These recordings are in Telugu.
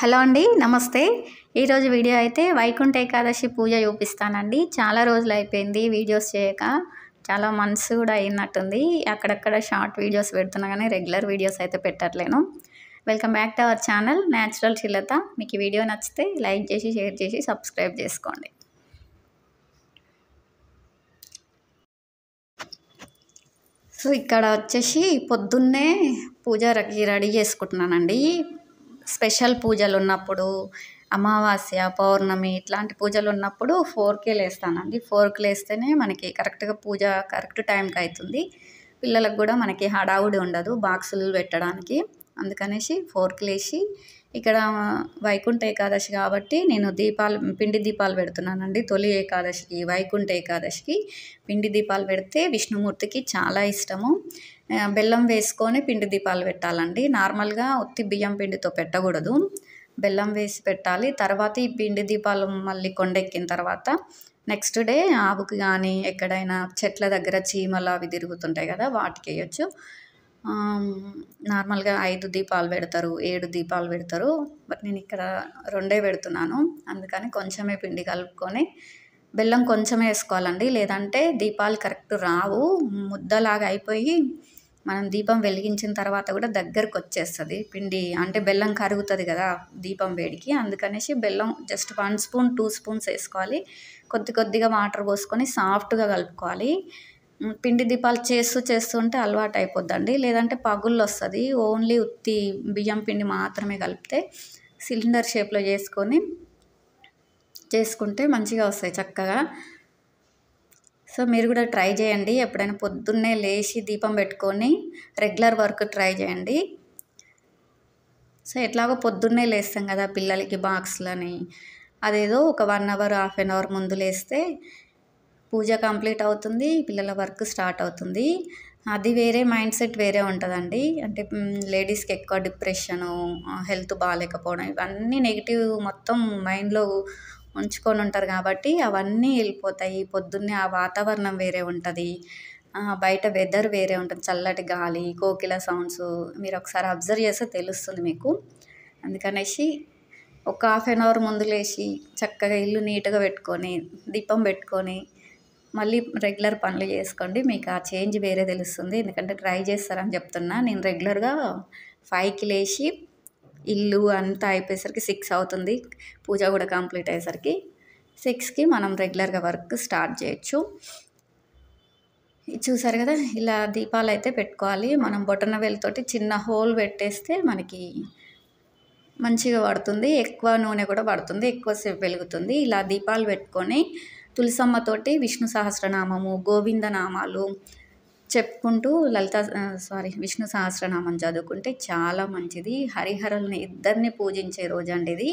హలో అండి నమస్తే ఈరోజు వీడియో అయితే వైకుంఠ ఏకాదశి పూజ చూపిస్తానండి చాలా రోజులు అయిపోయింది వీడియోస్ చేయక చాలా మంత్స్ కూడా అయినట్టుంది అక్కడక్కడ షార్ట్ వీడియోస్ పెడుతున్నా కానీ రెగ్యులర్ వీడియోస్ అయితే పెట్టట్లేను welcome back to our channel natural చిల్లత మీకు వీడియో నచ్చితే లైక్ చేసి షేర్ చేసి సబ్స్క్రైబ్ చేసుకోండి సో ఇక్కడ వచ్చేసి పొద్దున్నే పూజ రెడీ చేసుకుంటున్నానండి స్పెషల్ పూజలు ఉన్నప్పుడు అమావాస్య పౌర్ణమి ఇట్లాంటి పూజలు ఉన్నప్పుడు ఫోర్కే లేస్తానండి ఫోర్కి లేస్తేనే మనకి కరెక్ట్గా పూజ కరెక్ట్ టైంకి అవుతుంది పిల్లలకు కూడా మనకి హడావుడి ఉండదు బాక్సులు పెట్టడానికి అందుకనేసి ఫోర్కి లేచి ఇక్కడ వైకుంఠ ఏకాదశి కాబట్టి నేను దీపాలు పిండి దీపాలు పెడుతున్నానండి తొలి ఏకాదశికి వైకుంఠ ఏకాదశికి పిండి దీపాలు పెడితే విష్ణుమూర్తికి చాలా ఇష్టము బెల్లం వేసుకొని పిండి దీపాలు పెట్టాలండి నార్మల్గా ఉత్తి బియ్యం పిండితో పెట్టకూడదు బెల్లం వేసి పెట్టాలి తర్వాత ఈ పిండి దీపాలు మళ్ళీ కొండెక్కిన తర్వాత నెక్స్ట్ డే ఆవుకి కానీ ఎక్కడైనా చెట్ల దగ్గర చీమలు అవి తిరుగుతుంటాయి కదా వాటికి వేయచ్చు నార్మల్గా ఐదు దీపాలు పెడతారు ఏడు దీపాలు పెడతారు బట్ నేను ఇక్కడ రెండే పెడుతున్నాను అందుకని కొంచెమే పిండి కలుపుకొని బెల్లం కొంచెం వేసుకోవాలండి లేదంటే దీపాలు కరెక్ట్ రావు ముద్దలాగా అయిపోయి మనం దీపం వెలిగించిన తర్వాత కూడా దగ్గరకు వచ్చేస్తుంది పిండి అంటే బెల్లం కరుగుతుంది కదా దీపం వేడికి అందుకనేసి బెల్లం just one spoon two spoons వేసుకోవాలి కొద్ది కొద్దిగా వాటర్ పోసుకొని సాఫ్ట్గా కలుపుకోవాలి పిండి దీపాలు చేస్తూ చేస్తుంటే అలవాటు అయిపోద్దండి లేదంటే పగుళ్ళు వస్తుంది ఓన్లీ ఉత్తి బియ్యం పిండి మాత్రమే కలిపితే సిలిండర్ షేప్లో చేసుకొని చేసుకుంటే మంచిగా వస్తాయి చక్కగా సో మీరు కూడా ట్రై చేయండి ఎప్పుడైనా పొద్దున్నే లేచి దీపం పెట్టుకొని రెగ్యులర్ వర్క్ ట్రై చేయండి సో ఎట్లాగో పొద్దున్నే లేస్తాం కదా పిల్లలకి బాక్స్లని అదేదో ఒక one hour half an hour ముందు లేస్తే పూజ కంప్లీట్ అవుతుంది పిల్లల వర్క్ స్టార్ట్ అవుతుంది అది వేరే మైండ్ సెట్ వేరే ఉంటుందండి అంటే లేడీస్కి ఎక్కువ డిప్రెషను హెల్త్ బాగాలేకపోవడం ఇవన్నీ నెగిటివ్ మొత్తం మైండ్లో ఉంచుకొని ఉంటారు కాబట్టి అవన్నీ వెళ్ళిపోతాయి పొద్దున్నే ఆ వాతావరణం వేరే ఉంటుంది బయట వెదర్ వేరే ఉంటుంది చల్లటి గాలి కోకిల సౌండ్స్ మీరు ఒకసారి అబ్జర్వ్ చేస్తే తెలుస్తుంది మీకు అందుకనేసి ఒక హాఫ్ అన్ అవర్ ముందు లేచి చక్కగా ఇల్లు నీట్గా పెట్టుకొని దీపం పెట్టుకొని మళ్ళీ రెగ్యులర్ పనులు చేసుకోండి మీకు ఆ చేంజ్ వేరే తెలుస్తుంది ఎందుకంటే ట్రై చేస్తారని చెప్తున్నా నేను రెగ్యులర్గా ఫైవ్కి లేచి ఇల్లు అంతా అయిపోయేసరికి సిక్స్ అవుతుంది పూజ కూడా కంప్లీట్ అయ్యేసరికి సిక్స్కి మనం రెగ్యులర్గా వర్క్ స్టార్ట్ చేయొచ్చు చూసారు కదా ఇలా దీపాలు అయితే పెట్టుకోవాలి మనం బొటన బొటనవేలుతోటి చిన్న హోల్ పెట్టేస్తే మనకి మంచిగా పడుతుంది ఎక్కువ నూనె కూడా పడుతుంది ఎక్కువసేపు వెలుగుతుంది ఇలా దీపాలు పెట్టుకొని తులసమ్మతోటి విష్ణు సహస్రనామము గోవిందనామాలు చెప్పుకుంటూ లలిత సారీ విష్ణు సహస్రనామం చదువుకుంటే చాలా మంచిది హరిహరల్ని ఇద్దరిని పూజించే రోజు అండి ఇది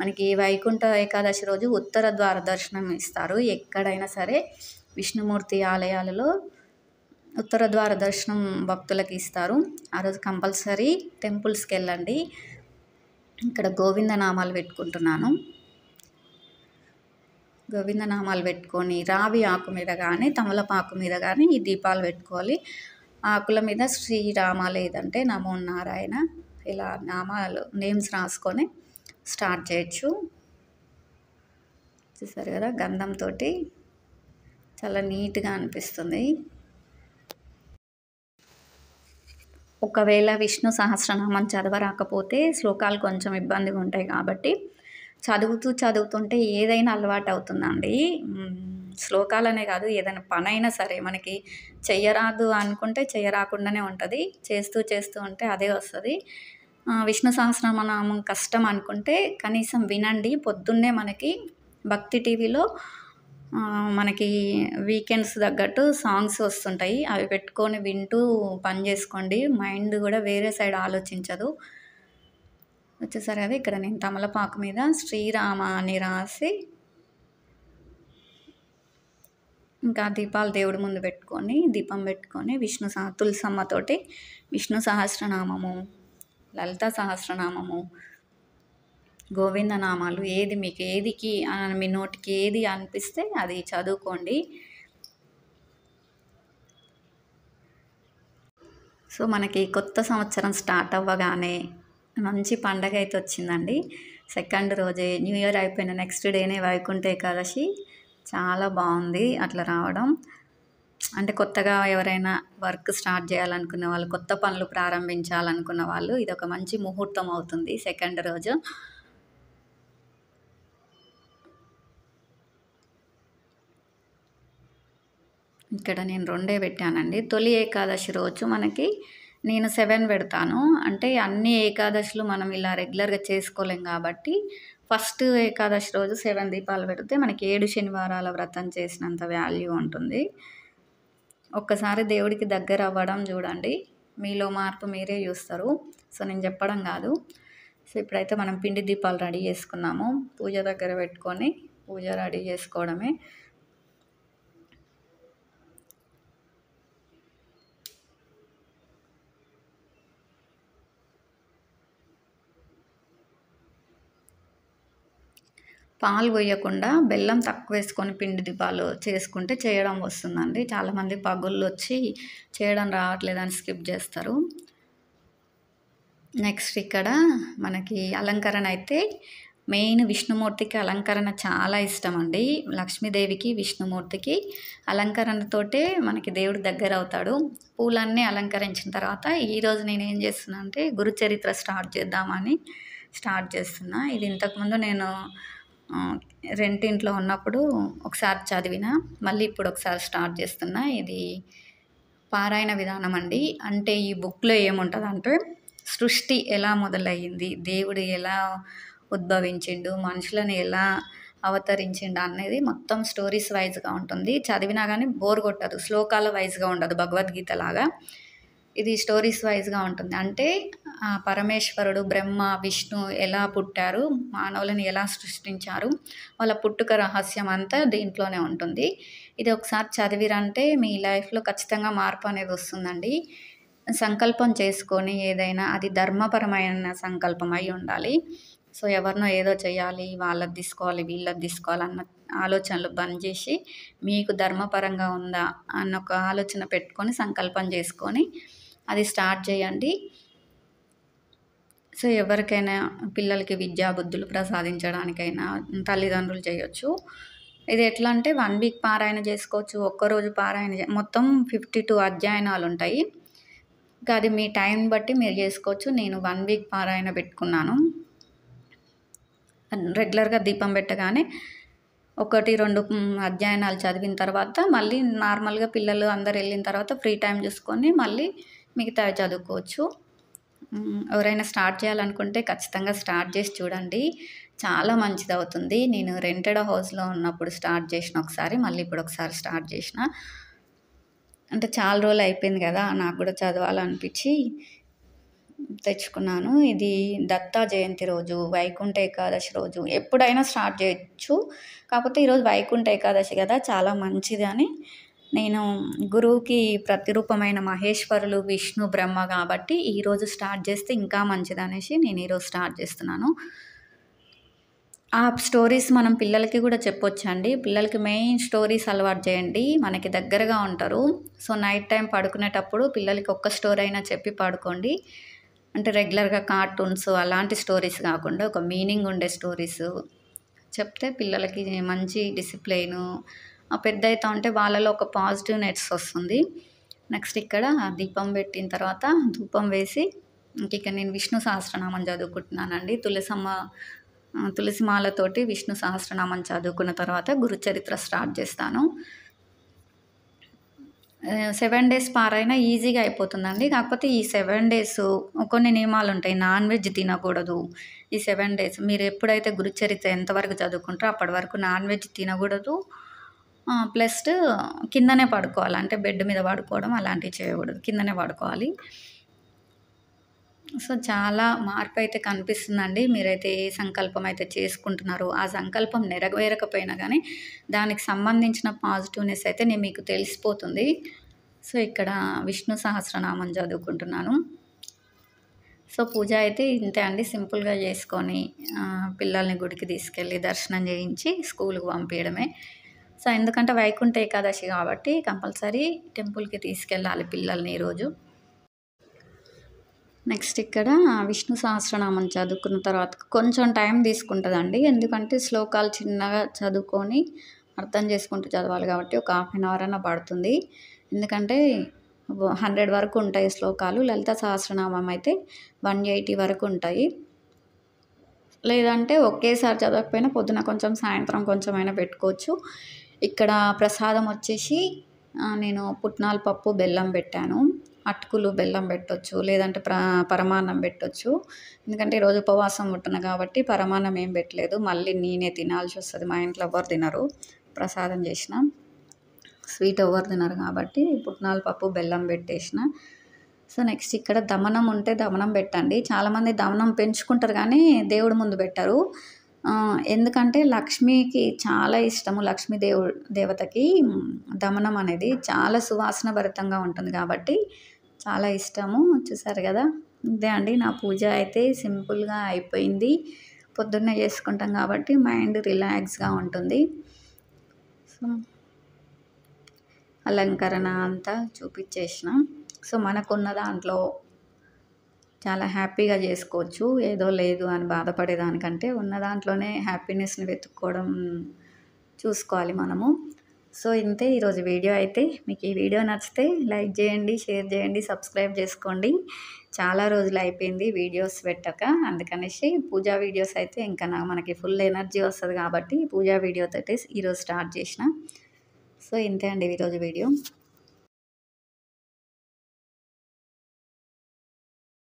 మనకి వైకుంఠ ఏకాదశి రోజు ఉత్తర ద్వార దర్శనం ఇస్తారు ఎక్కడైనా సరే విష్ణుమూర్తి ఆలయాలలో ఉత్తర ద్వార దర్శనం భక్తులకు ఇస్తారు ఆ రోజు కంపల్సరీ టెంపుల్స్కి వెళ్ళండి ఇక్కడ గోవింద నామాలు పెట్టుకుంటున్నాను గోవిందనామాలు పెట్టుకొని రావి ఆకు మీద కానీ తమలపాకు మీద కానీ ఈ దీపాలు పెట్టుకోవాలి ఆకుల మీద శ్రీరామ లేదంటే నమో నారాయణ ఇలా నామాలు నేమ్స్ రాసుకొని స్టార్ట్ చేయొచ్చు చూసారు కదా గంధంతో చాలా నీట్గా అనిపిస్తుంది ఒకవేళ విష్ణు సహస్రనామం చదవరాకపోతే శ్లోకాలు కొంచెం ఇబ్బందిగా ఉంటాయి కాబట్టి చదువుతూ చదువుతుంటే ఏదైనా అలవాటు అవుతుందండి శ్లోకాలనే కాదు ఏదైనా పని అయినా సరే మనకి చెయ్యరాదు అనుకుంటే చెయ్యరాకుండానే ఉంటుంది చేస్తూ చేస్తూ ఉంటే అదే వస్తుంది విష్ణు సహస్రనామం కష్టం అనుకుంటే కనీసం వినండి పొద్దున్నే మనకి భక్తి టీవీలో మనకి వీకెండ్స్ తగ్గట్టు సాంగ్స్ వస్తుంటాయి అవి పెట్టుకొని వింటూ పని చేసుకోండి మైండ్ కూడా వేరే సైడ్ ఆలోచించదు వచ్చేసారు కదా ఇక్కడ నేను తమలపాకు మీద శ్రీరామ అని రాసి ఇంకా దీపాలు దేవుడి ముందు పెట్టుకొని దీపం పెట్టుకొని విష్ణు సహ తులసమ్మతోటి విష్ణు సహస్రనామము లలిత సహస్రనామము గోవిందనామాలు ఏది మీకు ఏదికి మీ నోటికి ఏది అనిపిస్తే అది చదువుకోండి సో మనకి కొత్త సంవత్సరం స్టార్ట్ అవ్వగానే మంచి పండగ అయితే వచ్చిందండి సెకండ్ రోజే న్యూ ఇయర్ అయిపోయిన నెక్స్ట్ డేనే వైకుంఠ ఏకాదశి చాలా బాగుంది అట్లా రావడం అంటే కొత్తగా ఎవరైనా వర్క్ స్టార్ట్ చేయాలనుకున్న వాళ్ళు కొత్త పనులు ప్రారంభించాలనుకున్న వాళ్ళు ఇది ఒక మంచి ముహూర్తం అవుతుంది సెకండ్ రోజు ఇక్కడ నేను రెండే పెట్టానండి తొలి ఏకాదశి రోజు మనకి నేను సెవెన్ పెడతాను అంటే అన్ని ఏకాదశులు మనం ఇలా రెగ్యులర్గా చేసుకోలేం కాబట్టి ఫస్ట్ ఏకాదశి రోజు సెవెన్ దీపాలు పెడితే మనకి ఏడు శనివారాల వ్రతం చేసినంత వాల్యూ ఉంటుంది ఒక్కసారి దేవుడికి దగ్గర అవ్వడం చూడండి మీలో మార్పు మీరే చూస్తారు సో నేను చెప్పడం కాదు సో ఇప్పుడైతే మనం పిండి దీపాలు రెడీ చేసుకున్నాము పూజ దగ్గర పెట్టుకొని పూజ రెడీ చేసుకోవడమే పాలు పోయకుండా బెల్లం తక్కువ వేసుకొని పిండి దీపాలు చేసుకుంటే చేయడం వస్తుందండి చాలామంది పగుళ్ళు వచ్చి చేయడం రావట్లేదని స్కిప్ చేస్తారు నెక్స్ట్ ఇక్కడ మనకి అలంకరణ అయితే మెయిన్ విష్ణుమూర్తికి అలంకరణ చాలా ఇష్టం అండి లక్ష్మీదేవికి విష్ణుమూర్తికి అలంకరణతోటే మనకి దేవుడు దగ్గర అవుతాడు పూలన్నీ అలంకరించిన తర్వాత ఈరోజు నేను ఏం చేస్తున్నా అంటే గురుచరిత్ర స్టార్ట్ చేద్దామని స్టార్ట్ చేస్తున్నా ఇది ఇంతకుముందు నేను రెంటింట్లో ఉన్నప్పుడు ఒకసారి చదివిన మళ్ళీ ఇప్పుడు ఒకసారి స్టార్ట్ చేస్తున్నా ఇది పారాయణ విధానం అండి అంటే ఈ బుక్లో ఏముంటుందంటే సృష్టి ఎలా మొదలయ్యింది దేవుడు ఎలా ఉద్భవించిండు మనుషులను ఎలా అవతరించిండు అనేది మొత్తం స్టోరీస్ వైజ్గా ఉంటుంది చదివినా కానీ బోర్ కొట్టదు శ్లోకాల వైజ్గా ఉండదు భగవద్గీత లాగా ఇది స్టోరీస్ వైజ్గా ఉంటుంది అంటే పరమేశ్వరుడు బ్రహ్మ విష్ణు ఎలా పుట్టారు మానవులను ఎలా సృష్టించారు వాళ్ళ పుట్టుక రహస్యం అంతా దీంట్లోనే ఉంటుంది ఇది ఒకసారి చదివిరంటే మీ లైఫ్లో ఖచ్చితంగా మార్పు అనేది వస్తుందండి సంకల్పం చేసుకొని ఏదైనా అది ధర్మపరమైన సంకల్పం అయి ఉండాలి సో ఎవరినో ఏదో చేయాలి వాళ్ళది తీసుకోవాలి వీళ్ళది తీసుకోవాలి అన్న ఆలోచనలు బంద్ చేసి మీకు ధర్మపరంగా ఉందా అన్న ఒక ఆలోచన పెట్టుకొని సంకల్పం చేసుకొని అది స్టార్ట్ చేయండి సో ఎవరికైనా పిల్లలకి విద్యా బుద్ధులు ప్రసాదించడానికైనా తల్లిదండ్రులు చేయొచ్చు ఇది ఎట్లా అంటే వన్ వీక్ పారాయణ చేసుకోవచ్చు ఒక్కరోజు పారాయణ మొత్తం ఫిఫ్టీ టూ అధ్యయనాలు ఉంటాయి ఇంకా అది మీ టైం బట్టి మీరు చేసుకోవచ్చు నేను వన్ వీక్ పారాయణ పెట్టుకున్నాను రెగ్యులర్గా దీపం పెట్టగానే ఒకటి రెండు అధ్యయనాలు చదివిన తర్వాత మళ్ళీ నార్మల్గా పిల్లలు అందరు వెళ్ళిన తర్వాత ఫ్రీ టైం చూసుకొని మళ్ళీ మిగతా చదువుకోవచ్చు ఎవరైనా స్టార్ట్ చేయాలనుకుంటే ఖచ్చితంగా స్టార్ట్ చేసి చూడండి చాలా మంచిది అవుతుంది నేను రెంటెడ్ హౌస్లో ఉన్నప్పుడు స్టార్ట్ చేసిన ఒకసారి మళ్ళీ ఇప్పుడు ఒకసారి స్టార్ట్ చేసిన అంటే చాలా రోజులు అయిపోయింది కదా నాకు కూడా చదవాలనిపించి తెచ్చుకున్నాను ఇది దత్తా జయంతి రోజు వైకుంఠ ఏకాదశి రోజు ఎప్పుడైనా స్టార్ట్ చేయొచ్చు కాకపోతే ఈరోజు వైకుంఠ ఏకాదశి కదా చాలా మంచిది అని నేను గురువుకి ప్రతిరూపమైన మహేశ్వరులు విష్ణు బ్రహ్మ కాబట్టి ఈరోజు స్టార్ట్ చేస్తే ఇంకా మంచిది అనేసి నేను ఈరోజు స్టార్ట్ చేస్తున్నాను ఆ స్టోరీస్ మనం పిల్లలకి కూడా చెప్పొచ్చండి పిల్లలకి మెయిన్ స్టోరీస్ అలవాటు చేయండి మనకి దగ్గరగా ఉంటారు సో నైట్ టైం పడుకునేటప్పుడు పిల్లలకి ఒక్క స్టోరీ అయినా చెప్పి పడుకోండి అంటే రెగ్యులర్గా కార్టూన్స్ అలాంటి స్టోరీస్ కాకుండా ఒక మీనింగ్ ఉండే స్టోరీస్ చెప్తే పిల్లలకి మంచి డిసిప్లైను పెద్ద అవుతా ఉంటే వాళ్ళలో ఒక పాజిటివ్ నెట్స్ వస్తుంది నెక్స్ట్ ఇక్కడ దీపం పెట్టిన తర్వాత ధూపం వేసి ఇంక ఇక్కడ నేను విష్ణు సహస్రనామం చదువుకుంటున్నానండి తులసమ్మ తులసిమాలతోటి విష్ణు సహస్రనామం చదువుకున్న తర్వాత గురుచరిత్ర స్టార్ట్ చేస్తాను సెవెన్ డేస్ పారైనా ఈజీగా అయిపోతుందండి కాకపోతే ఈ సెవెన్ డేస్ కొన్ని నియమాలు ఉంటాయి నాన్ వెజ్ తినకూడదు ఈ సెవెన్ డేస్ మీరు ఎప్పుడైతే గురుచరిత్ర ఎంతవరకు చదువుకుంటారో అప్పటి వరకు నాన్ వెజ్ తినకూడదు ప్లస్ కిందనే పడుకోవాలి అంటే బెడ్ మీద పడుకోవడం అలాంటివి చేయకూడదు కిందనే పడుకోవాలి సో చాలా మార్పు అయితే కనిపిస్తుందండి మీరైతే ఏ సంకల్పం అయితే చేసుకుంటున్నారో ఆ సంకల్పం నెరవేరకపోయినా కానీ దానికి సంబంధించిన పాజిటివ్నెస్ అయితే నేను మీకు తెలిసిపోతుంది సో ఇక్కడ విష్ణు సహస్రనామం చదువుకుంటున్నాను సో పూజ అయితే ఇంతే అండి సింపుల్గా చేసుకొని పిల్లల్ని గుడికి తీసుకెళ్ళి దర్శనం చేయించి స్కూల్కి పంపించడమే సో ఎందుకంటే వైకుంఠ ఏకాదశి కాబట్టి కంపల్సరీ టెంపుల్కి తీసుకెళ్ళాలి పిల్లల్ని ఈరోజు నెక్స్ట్ ఇక్కడ విష్ణు సహస్రనామం చదువుకున్న తర్వాత కొంచెం టైం తీసుకుంటుందండి ఎందుకంటే శ్లోకాలు చిన్నగా చదువుకొని అర్థం చేసుకుంటూ చదవాలి కాబట్టి ఒక హాఫ్ అన్ అవర్ అయినా పడుతుంది ఎందుకంటే హండ్రెడ్ వరకు ఉంటాయి శ్లోకాలు లలిత సహస్రనామం అయితే వన్ ఎయిటీ వరకు ఉంటాయి లేదంటే ఒకేసారి చదవకపోయినా పొద్దున కొంచెం సాయంత్రం కొంచెమైనా పెట్టుకోవచ్చు ఇక్కడ ప్రసాదం వచ్చేసి నేను పుట్నాల పప్పు బెల్లం పెట్టాను అటుకులు బెల్లం పెట్టొచ్చు లేదంటే ప్ర పరమాన్నం పెట్టొచ్చు ఎందుకంటే ఈరోజు ఉపవాసం ఉంటున్నా కాబట్టి పరమాన్నం ఏం పెట్టలేదు మళ్ళీ నేనే తినాల్సి వస్తుంది మా ఇంట్లో ఎవరు తినరు ప్రసాదం చేసిన స్వీట్ ఎవరు తినరు కాబట్టి పుట్నాల పప్పు బెల్లం పెట్టేసిన సో నెక్స్ట్ ఇక్కడ దమనం ఉంటే దమనం పెట్టండి చాలామంది దమనం పెంచుకుంటారు కానీ దేవుడి ముందు పెట్టరు ఎందుకంటే లక్ష్మికి చాలా ఇష్టము లక్ష్మీ దేవు దేవతకి దమనం అనేది చాలా సువాసన భరితంగా ఉంటుంది కాబట్టి చాలా ఇష్టము చూసారు కదా ఇదే అండి నా పూజ అయితే సింపుల్గా అయిపోయింది పొద్దున్నే చేసుకుంటాం కాబట్టి మైండ్ రిలాక్స్గా ఉంటుంది సో అలంకరణ అంతా చూపించేసిన సో మనకున్న దాంట్లో చాలా హ్యాపీగా చేసుకోవచ్చు ఏదో లేదు అని బాధపడేదానికంటే ఉన్న దాంట్లోనే హ్యాపీనెస్ని వెతుక్కోవడం చూసుకోవాలి మనము సో ఇంతే ఈరోజు వీడియో అయితే మీకు ఈ వీడియో నచ్చితే లైక్ చేయండి షేర్ చేయండి సబ్స్క్రైబ్ చేసుకోండి చాలా రోజులు అయిపోయింది వీడియోస్ పెట్టక అందుకనేసి పూజా వీడియోస్ అయితే ఇంకా మనకి ఫుల్ ఎనర్జీ వస్తుంది కాబట్టి పూజా వీడియోతో ఈరోజు స్టార్ట్ చేసిన సో ఇంతే అండి ఈరోజు వీడియో